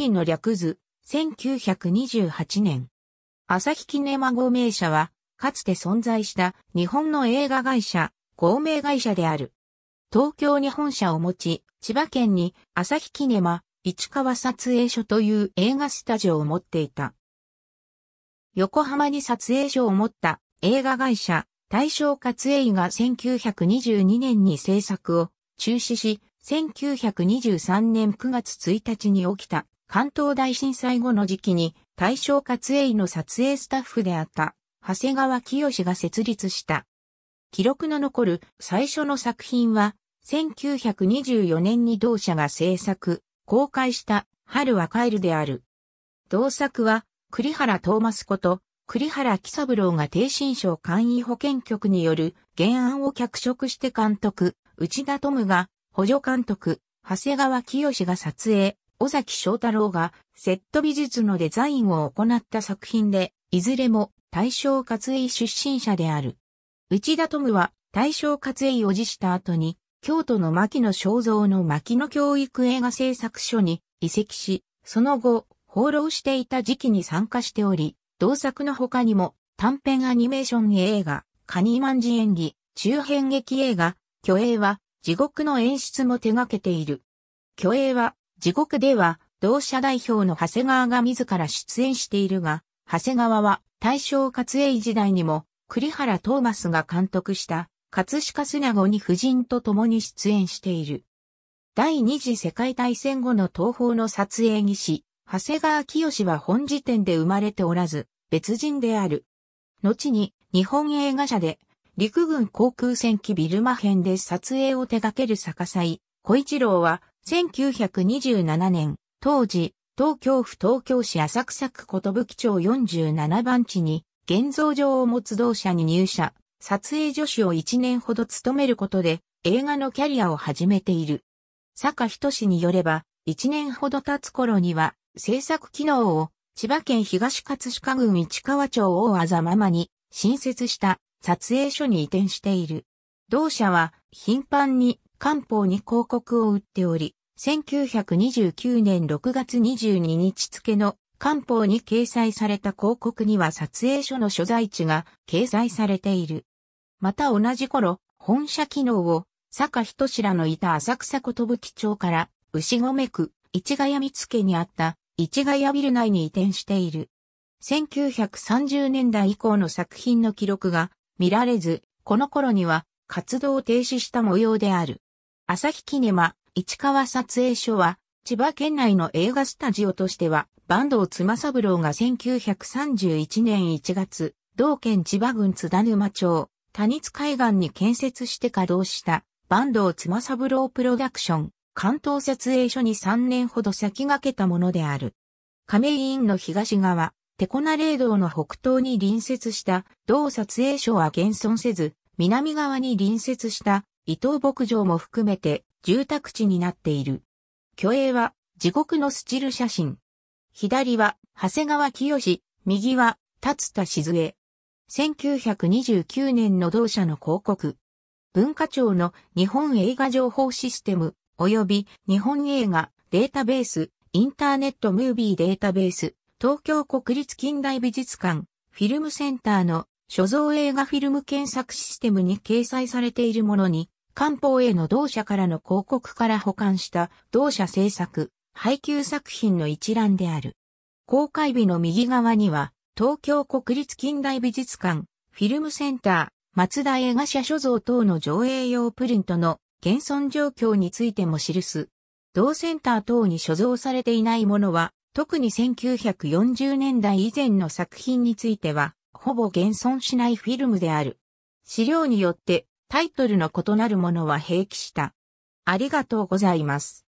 金の略図、1928年。朝日キネマ合名社は、かつて存在した日本の映画会社、合名会社である。東京に本社を持ち、千葉県に朝日キネマ、市川撮影所という映画スタジオを持っていた。横浜に撮影所を持った映画会社、大正活映が1922年に制作を中止し、1923年9月1日に起きた関東大震災後の時期に大正活営の撮影スタッフであった長谷川清が設立した。記録の残る最初の作品は1924年に同社が制作、公開した春は帰るである。同作は栗原トーマスこと栗原喜三郎が低新省簡易保健局による原案を脚色して監督、内田ムが補助監督、長谷川清が撮影、尾崎翔太郎がセット美術のデザインを行った作品で、いずれも大正活衣出身者である。内田トムは大正活衣を辞した後に、京都の牧野正造の牧野教育映画製作所に移籍し、その後、放浪していた時期に参加しており、同作の他にも短編アニメーション映画、カニマンジ演技、中編劇映画、巨栄は地獄の演出も手掛けている。巨栄は地獄では、同社代表の長谷川が自ら出演しているが、長谷川は大正活営時代にも、栗原トーマスが監督した葛飾砂子に夫人と共に出演している。第二次世界大戦後の東方の撮影技師、長谷川清は本時点で生まれておらず、別人である。後に日本映画社で陸軍航空戦機ビルマ編で撮影を手掛ける逆さ井、小一郎は1927年、当時、東京府東京市浅草区ことぶき町47番地に、現像場を持つ同社に入社、撮影助手を1年ほど務めることで、映画のキャリアを始めている。坂人氏によれば、1年ほど経つ頃には、制作機能を、千葉県東葛飾郡市川町大あざままに、新設した撮影所に移転している。同社は頻繁に官報に広告を売っており、1929年6月22日付の官報に掲載された広告には撮影所の所在地が掲載されている。また同じ頃、本社機能を坂人白らのいた浅草ことぶき町から牛込区市ヶ谷見附にあった市ヶ谷ビル内に移転している。1930年代以降の作品の記録が見られず、この頃には活動を停止した模様である。朝日キネマ、市川撮影所は、千葉県内の映画スタジオとしては、坂東妻三郎が1931年1月、同県千葉郡津田沼町、谷津海岸に建設して稼働した坂東妻三郎プロダクション、関東撮影所に3年ほど先駆けたものである。亀井院の東側、テコナレ道の北東に隣接した同撮影所は現存せず、南側に隣接した伊藤牧場も含めて住宅地になっている。虚栄は地獄のスチル写真。左は長谷川清、右は達田静江。1929年の同社の広告。文化庁の日本映画情報システム及び日本映画データベースインターネットムービーデータベース東京国立近代美術館フィルムセンターの所蔵映画フィルム検索システムに掲載されているものに官報への同社からの広告から保管した同社制作、配給作品の一覧である。公開日の右側には、東京国立近代美術館、フィルムセンター、松田映画社所蔵等の上映用プリントの現存状況についても記す。同センター等に所蔵されていないものは、特に1940年代以前の作品については、ほぼ現存しないフィルムである。資料によってタイトルの異なるものは併記した。ありがとうございます。